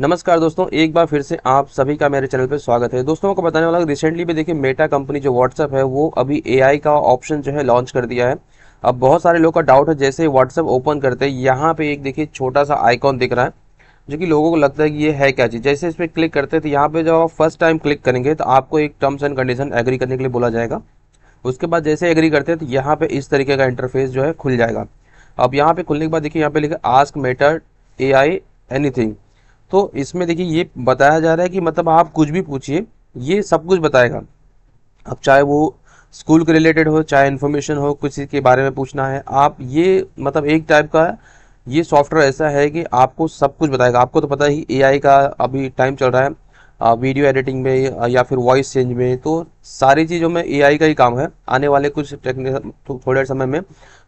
नमस्कार दोस्तों एक बार फिर से आप सभी का मेरे चैनल पर स्वागत है दोस्तों को बताने वाला रिसेंटली भी देखिए मेटा कंपनी जो व्हाट्सअप है वो अभी एआई का ऑप्शन जो है लॉन्च कर दिया है अब बहुत सारे लोग का डाउट है जैसे व्हाट्सअप ओपन करते हैं यहाँ पे एक देखिए छोटा सा आइकॉन दिख रहा है जो कि लोगों को लगता है कि ये है क्या चीज़ जैसे इस पर क्लिक करते हैं तो यहाँ पे जब आप फर्स्ट टाइम क्लिक करेंगे तो आपको एक टर्म्स एंड कंडीशन एग्री करने के लिए बोला जाएगा उसके बाद जैसे एग्री करते हैं तो यहाँ पे इस तरीके का इंटरफेस जो है खुल जाएगा अब यहाँ पे खुलने के बाद देखिए यहाँ पे लिखा ask Meta A I anything तो इसमें देखिए ये बताया जा रहा है कि मतलब आप कुछ भी पूछिए ये सब कुछ बताएगा अब चाहे वो स्कूल के रिलेटेड हो चाहे इन्फॉर्मेशन हो कुछ के बारे में पूछना है आप ये मतलब एक टाइप का ये सॉफ्टवेयर ऐसा है कि आपको सब कुछ बताएगा आपको तो पता ही एआई का अभी टाइम चल रहा है वीडियो एडिटिंग में या फिर वॉइस चेंज में तो सारी चीज़ों में एआई का ही काम है आने वाले कुछ थोड़े समय में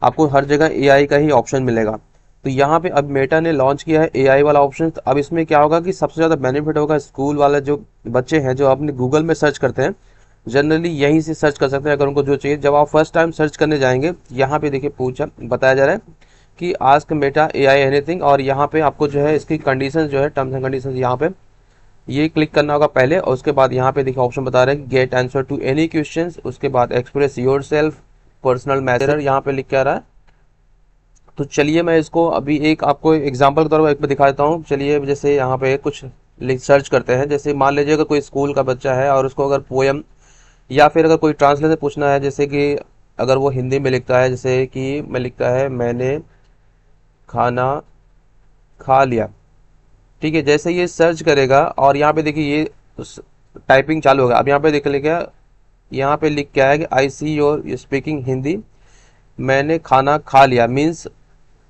आपको हर जगह एआई का ही ऑप्शन मिलेगा तो यहाँ पे अब मेटा ने लॉन्च किया है एआई वाला ऑप्शन तो अब इसमें क्या होगा कि सबसे ज़्यादा बेनिफिट होगा स्कूल वाले जो बच्चे हैं जो अपने गूगल में सर्च करते हैं जनरली यहीं से सर्च कर सकते हैं अगर उनको जो चाहिए जब आप फर्स्ट टाइम सर्च करने जाएंगे यहाँ पे देखिए पूछा बताया जा रहा है कि ask Meta A I anything और यहाँ पे आपको जो है इसकी कंडीशन जो है टर्म्स एंड कंडीशन यहाँ पे ये क्लिक करना होगा पहले और उसके बाद यहाँ पे देखिए ऑप्शन बता रहे हैं get answer to any question उसके बाद express yourself personal messenger यहाँ पे लिख के आ रहा है तो चलिए मैं इसको अभी एक आपको एग्जाम्पल के तौर पर एक बार दिखा देता हूँ चलिए जैसे यहाँ पे कुछ सर्च करते हैं जैसे मान लीजिए अगर कोई स्कूल का बच्चा है और उसको अगर पोएम या फिर अगर कोई ट्रांसलेशन पूछना है जैसे कि अगर वो हिंदी में लिखता है जैसे कि मैं लिखता है मैंने खाना खा लिया ठीक है जैसे ये सर्च करेगा और यहाँ पे देखिए ये टाइपिंग चालू होगा अब यहाँ पे देख लिखा यहाँ पे लिख क्या है कि I see you're speaking Hindi मैंने खाना खा लिया मीन्स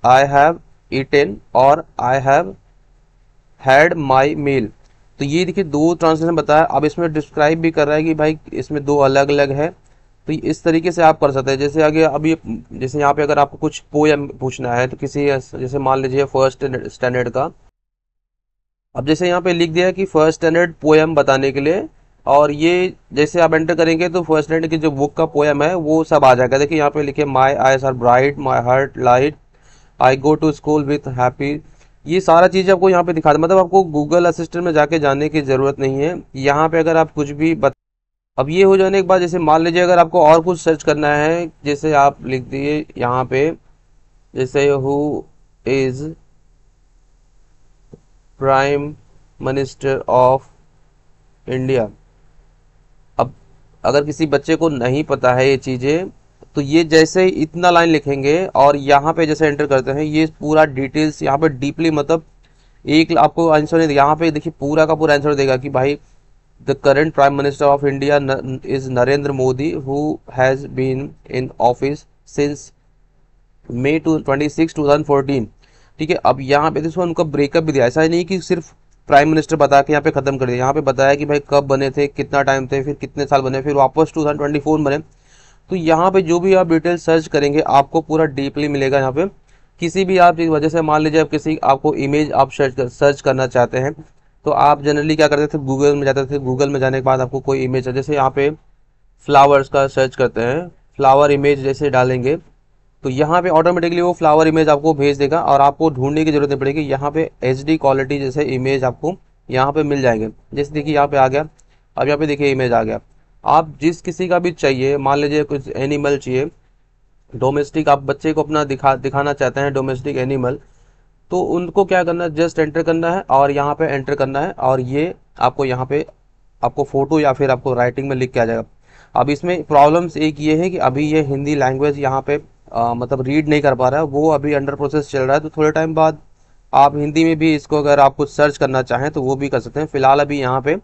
आई हैव ईटन और आई हैव हैड माई मील तो ये देखिए दो ट्रांसलेशन बताया अब इसमें डिस्क्राइब भी कर रहा है कि भाई इसमें दो अलग अलग है तो इस तरीके से आप कर सकते हैं जैसे आगे अभी जैसे यहाँ पे अगर आपको कुछ पोएम पूछना है तो किसी जैसे मान लीजिए फर्स्ट स्टैंडर्ड का अब जैसे यहाँ पे लिख दिया कि फर्स्ट स्टैंडर्ड पोएम बताने के लिए और ये जैसे आप एंटर करेंगे तो फर्स्ट स्टैंडर्ड की जो बुक का पोएम है वो सब आ जाएगा देखिए यहाँ पे लिखे my eyes are bright my heart light I go to school with happy ये सारा चीज़ आपको यहाँ पे दिखा दे मतलब आपको गूगल असिस्टेंट में जाके जाने की ज़रूरत नहीं है यहाँ पे अगर आप कुछ भी बता अब ये हो जाने के बाद जैसे मान लीजिए अगर आपको और कुछ सर्च करना है जैसे आप लिख दिए यहाँ पे जैसे who is prime minister of India अब अगर किसी बच्चे को नहीं पता है ये चीज़ें तो ये जैसे इतना लाइन लिखेंगे और यहाँ पे जैसे एंटर करते हैं ये पूरा डिटेल्स यहाँ पे डीपली मतलब एक आपको आंसर नहीं यहाँ पे देखिए पूरा का पूरा आंसर देगा कि भाई the current prime minister of India is Narendra Modi who has been in office since May two twenty six two thousand fourteen ठीक है अब यहाँ पे देखो उनका ब्रेकअप भी दिया ऐसा ही नहीं कि सिर्फ प्राइम मिनिस्टर बता के यहाँ पे खत्म कर दिया यहाँ पे बताया कि भाई कब बने थे कितना टाइम थे फिर कितने साल बने फिर वापस टू थाउजेंड ट्वेंटी फोर बने तो यहाँ पे जो भी आप डिटेल सर्च करेंगे आपको पूरा डीपली मिलेगा यहाँ पे किसी भी आप वजह से मान लीजिए आप किसी आपको इमेज आप सर्च कर, सर्च करना चाहते हैं तो आप जनरली क्या करते थे गूगल में जाते थे गूगल में जाने के बाद आपको कोई इमेज जैसे यहाँ पे फ्लावर्स का सर्च करते हैं फ्लावर इमेज जैसे डालेंगे तो यहाँ पे ऑटोमेटिकली वो फ्लावर इमेज आपको भेज देगा और आपको ढूंढने की जरूरत नहीं पड़ेगी यहाँ पे एच क्वालिटी जैसे इमेज आपको यहाँ पे मिल जाएंगे जैसे देखिए यहाँ पे आ गया अब यहाँ पे देखिए इमेज आ गया आप जिस किसी का भी चाहिए मान लीजिए कुछ एनिमल चाहिए डोमेस्टिक आप बच्चे को अपना दिखा दिखाना चाहते हैं डोमेस्टिक एनिमल तो उनको क्या करना है जस्ट एंटर करना है और यहाँ पे एंटर करना है और ये आपको यहाँ पे आपको फ़ोटो या फिर आपको राइटिंग में लिख के आ जाएगा अब इसमें प्रॉब्लम्स एक ये है कि अभी ये हिंदी लैंग्वेज यहाँ पे आ, मतलब रीड नहीं कर पा रहा है वो अभी अंडर प्रोसेस चल रहा है तो थोड़े टाइम बाद आप हिंदी में भी इसको अगर आप कुछ सर्च करना चाहें तो वो भी कर सकते हैं फिलहाल अभी यहाँ पे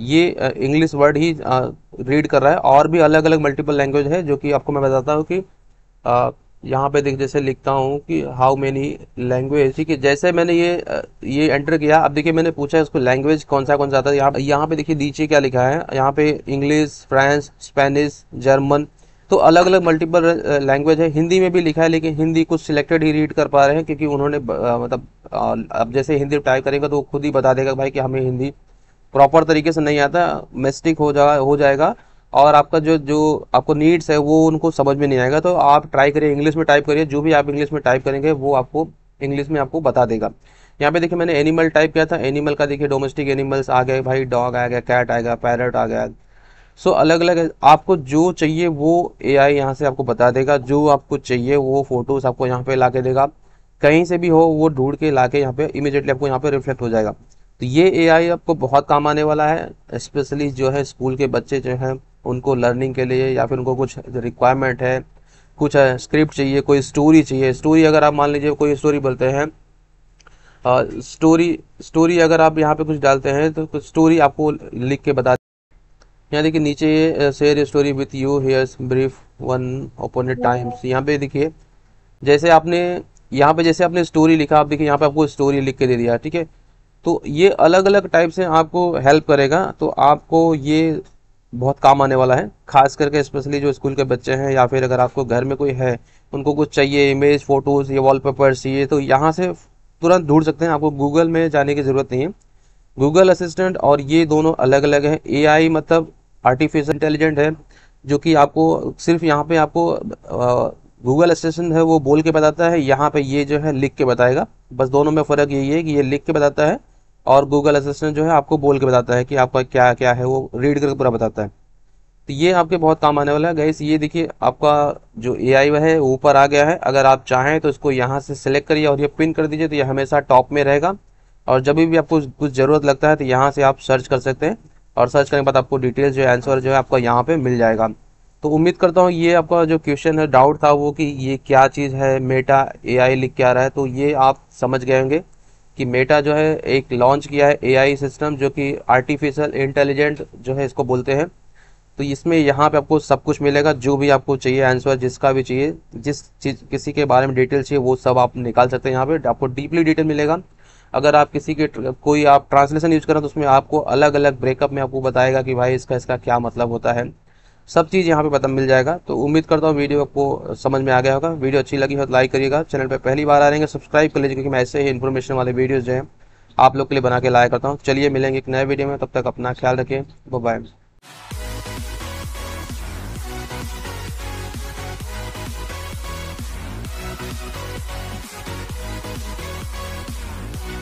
ये इंग्लिश वर्ड ही रीड कर रहा है और भी अलग अलग मल्टीपल लैंग्वेज है जो कि आपको मैं बताता हूँ कि यहाँ पे देख जैसे लिखता हूँ कि हाउ मेनी लैंग्वेज ठीक है जैसे मैंने ये ये एंटर किया अब देखिए मैंने पूछा इसको लैंग्वेज कौन सा कौन सा आता है यहाँ यहाँ पे देखिए नीचे क्या लिखा है यहाँ पे इंग्लिश फ्रांस स्पेनिश जर्मन तो अलग अलग मल्टीपल लैंग्वेज है हिंदी में भी लिखा है लेकिन हिंदी कुछ सिलेक्टेड ही रीड कर पा रहे हैं क्योंकि उन्होंने मतलब अब जैसे हिंदी टाइप करेंगे तो वो खुद ही बता देगा भाई कि हमें हिंदी प्रॉपर तरीके से नहीं आता मिस्टेक हो जा हो जाएगा और आपका जो जो आपको नीड्स है वो उनको समझ में नहीं आएगा तो आप ट्राई करिए इंग्लिश में टाइप करिए जो भी आप इंग्लिश में टाइप करेंगे वो आपको इंग्लिश में आपको बता देगा यहाँ पे देखिए मैंने एनिमल टाइप किया था एनिमल का देखिए डोमेस्टिक एनिमल्स आ गए भाई डॉग आ गया कैट आ गया पैरट आ गया सो so, अलग अलग आपको जो चाहिए वो ए आई यहाँ से आपको बता देगा जो आपको चाहिए वो फोटोज़ आपको यहाँ पे ला के देगा कहीं से भी हो वो ढूंढ के ला के यहाँ पे इमिजिएटली आपको यहाँ पे रिफ्लेक्ट हो जाएगा तो ये ए आपको बहुत काम आने वाला है स्पेशली जो है स्कूल के बच्चे जो हैं उनको लर्निंग के लिए या फिर उनको कुछ रिक्वायरमेंट है कुछ स्क्रिप्ट चाहिए कोई स्टोरी चाहिए स्टोरी अगर आप मान लीजिए कोई स्टोरी बोलते हैं स्टोरी स्टोरी अगर आप यहाँ पे कुछ डालते हैं तो स्टोरी आपको लिख के बता यहाँ देखिए नीचे ये share story with you here's brief one upon times यहाँ पे देखिए जैसे आपने यहाँ पे जैसे आपने स्टोरी लिखा आप देखिए यहाँ पे आपको स्टोरी लिख के दे दिया ठीक है तो ये अलग अलग टाइप से आपको हेल्प करेगा तो आपको ये बहुत काम आने वाला है खास करके स्पेशली जो स्कूल के बच्चे हैं या फिर अगर आपको घर में कोई है उनको कुछ चाहिए इमेज फ़ोटोज़ या वॉलपेपर चाहिए तो यहाँ से तुरंत ढूंढ सकते हैं आपको गूगल में जाने की ज़रूरत नहीं है गूगल असिस्टेंट और ये दोनों अलग अलग हैं ए मतलब आर्टिफिशियल इंटेलिजेंट है जो कि आपको सिर्फ यहाँ पे आपको गूगल असिस्टेंट है वो बोल के बताता है यहाँ पे ये जो है लिख के बताएगा बस दोनों में फ़र्क यही है कि ये लिख के बताता है और गूगल असिस्टेंट जो है आपको बोल के बताता है कि आपका क्या क्या है वो रीड करके पूरा बताता है तो ये आपके बहुत काम आने वाला है गैस ये देखिए आपका जो ए आई वह है ऊपर आ गया है अगर आप चाहें तो इसको यहाँ से सिलेक्ट करिए और ये पिन कर दीजिए तो ये हमेशा टॉप में रहेगा और जब भी आपको कुछ ज़रूरत लगता है तो यहाँ से आप सर्च कर सकते हैं और सर्च करने के बाद आपको डिटेल जो आंसर जो है आपका यहाँ पर मिल जाएगा तो उम्मीद करता हूँ ये आपका जो क्वेश्चन है डाउट था वो कि ये क्या चीज़ है मेटा आई लिख के आ रहा है तो ये आप समझ गए होंगे कि मेटा जो है एक लॉन्च किया है एआई सिस्टम जो कि आर्टिफिशियल इंटेलिजेंट जो है इसको बोलते हैं तो इसमें यहाँ पे आपको सब कुछ मिलेगा जो भी आपको चाहिए आंसर जिसका भी चाहिए जिस चीज किसी के बारे में डिटेल चाहिए वो सब आप निकाल सकते हैं यहाँ पे आपको डीपली डिटेल मिलेगा अगर आप किसी के कोई आप ट्रांसलेशन यूज करें तो उसमें आपको अलग अलग ब्रेकअप में आपको बताएगा कि भाई इसका इसका क्या मतलब होता है सब चीज़ यहाँ पे पता मतलब मिल जाएगा तो उम्मीद करता हूँ वीडियो आपको समझ में आ गया होगा वीडियो अच्छी लगी हो तो लाइक करिएगा चैनल पर पहली बार आ रहे हैं सब्सक्राइब कर लीजिए क्योंकि मैं ऐसे ही इन्फॉर्मेशन वाले वीडियोज़ जो हैं आप लोग के लिए बना के लाया करता हूँ चलिए मिलेंगे एक नए वीडियो में तब तक अपना ख्याल रखें बाय